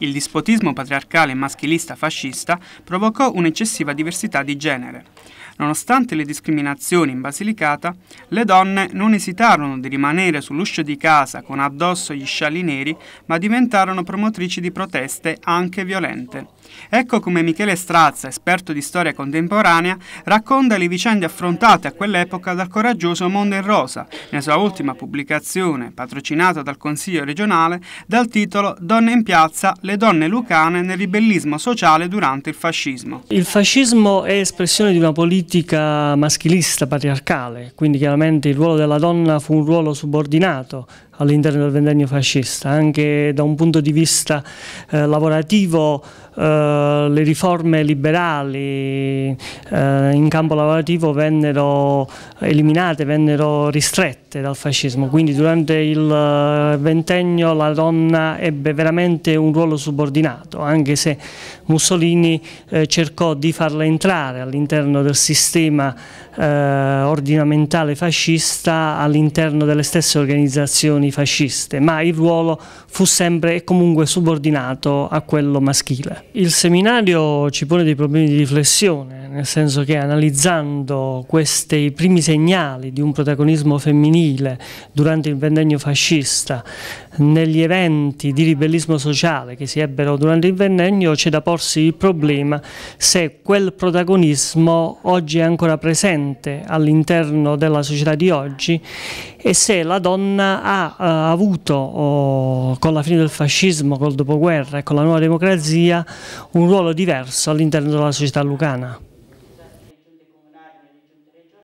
Il dispotismo patriarcale maschilista fascista provocò un'eccessiva diversità di genere. Nonostante le discriminazioni in Basilicata, le donne non esitarono di rimanere sull'uscio di casa con addosso gli scialli neri, ma diventarono promotrici di proteste anche violente. Ecco come Michele Strazza, esperto di storia contemporanea, racconta le vicende affrontate a quell'epoca dal coraggioso Mondo in Rosa, nella sua ultima pubblicazione, patrocinata dal Consiglio regionale, dal titolo Donne in piazza, le donne lucane nel ribellismo sociale durante il fascismo. Il fascismo è espressione di una politica maschilista, patriarcale, quindi chiaramente il ruolo della donna fu un ruolo subordinato all'interno del ventennio fascista, anche da un punto di vista eh, lavorativo eh, le riforme liberali eh, in campo lavorativo vennero eliminate, vennero ristrette dal fascismo, quindi durante il eh, ventennio la donna ebbe veramente un ruolo subordinato, anche se Mussolini eh, cercò di farla entrare all'interno del sistema eh, ordinamentale fascista, all'interno delle stesse organizzazioni fasciste, ma il ruolo fu sempre e comunque subordinato a quello maschile il seminario ci pone dei problemi di riflessione nel senso che analizzando questi primi segnali di un protagonismo femminile durante il ventennio fascista, negli eventi di ribellismo sociale che si ebbero durante il ventennio, c'è da porsi il problema se quel protagonismo oggi è ancora presente all'interno della società di oggi e se la donna ha, ha eh, avuto oh, con la fine del fascismo, col dopoguerra e con la nuova democrazia un ruolo diverso all'interno della società lucana.